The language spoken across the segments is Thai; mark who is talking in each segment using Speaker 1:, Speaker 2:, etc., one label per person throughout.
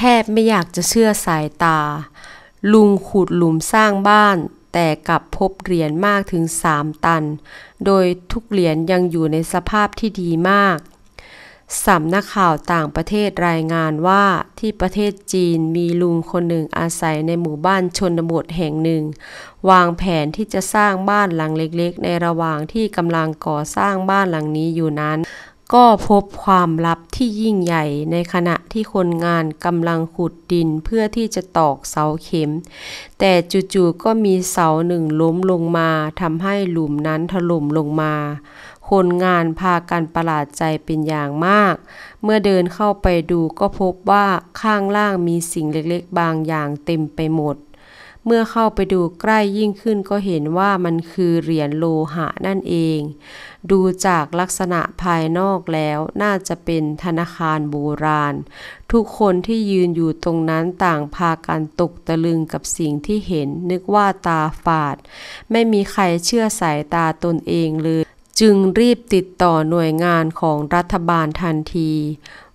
Speaker 1: แทบไม่อย
Speaker 2: ากจะเชื่อสายตา ลุงขุดหลุมสร้างบ้าน แต่กลับพบเหรียญมากถึงสามตัน โดยทุกเหรียญยังอยู่ในสภาพที่ดีมาก สำนักข่าวต่างประเทศรายงานว่าที่ประเทศจีนมีลุงคนหนึ่งอาศัยในหมู่บ้านชนบทแห่งหนึ่ง วางแผนที่จะสร้างบ้านหลังเล็ก ๆในระหว่างที่กำลังก่อสร้างบ้านหลังนี้อยู่นั้นก็พบความลับที่ยิ่งใหญ่ในขณะที่คนงานกำลังขุดดินเพื่อที่จะตอกเสาเข็ม แต่จู่ๆก็มีเสาหนึ่งล้มลงมาทำให้หลุมนั้นถล่มลงมา คนงานพากันประหลาดใจเป็นอย่างมาก เมื่อเดินเข้าไปดูก็พบว่าข้างล่างมีสิ่งเล็กๆบางอย่างเต็มไปหมดเมื่อเข้าไปดูใกล้ยิ่งขึ้นก็เห็นว่ามันคือเหรียญโลหะนั่นเอง ดูจากลักษณะภายนอกแล้วน่าจะเป็นธนาคารโบราณ ทุกคนที่ยืนอยู่ตรงนั้นต่างพากันตกตะลึงกับสิ่งที่เห็นนึกว่าตาฝาด ไม่มีใครเชื่อสายตาตนเองเลย จึงรีบติดต่อหน่วยงานของรัฐบาลทันที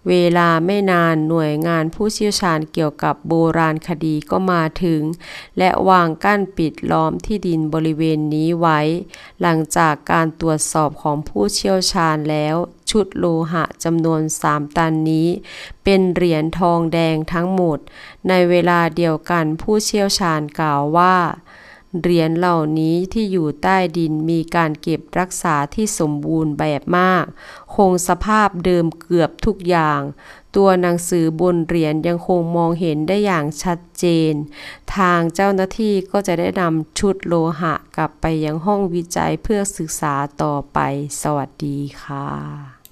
Speaker 2: เวลาไม่นานหน่วยงานผู้เชี่ยวชาญเกี่ยวกับโบราณคดีก็มาถึง และวางกั้นปิดล้อมที่ดินบริเวณนี้ไว้ หลังจากการตรวจสอบของผู้เชี่ยวชาญแล้ว ชุดโลหะจำนวน3ตันนี้เป็นเหรียญทองแดงทั้งหมด ในเวลาเดียวกันผู้เชี่ยวชาญกล่าวว่าเหรียญเหล่านี้ที่อยู่ใต้ดินมีการเก็บรักษาที่สมบูรณ์แบบมาก คงสภาพเดิมเกือบทุกอย่าง ตัวหนังสือบนเหรียญยังคงมองเห็นได้อย่างชัดเจน ทางเจ้าหน้าที่ก็จะได้นำชุดโลหะกลับไปยังห้องวิจัยเพื่อศึกษาต่อไป สวัสดีค่ะ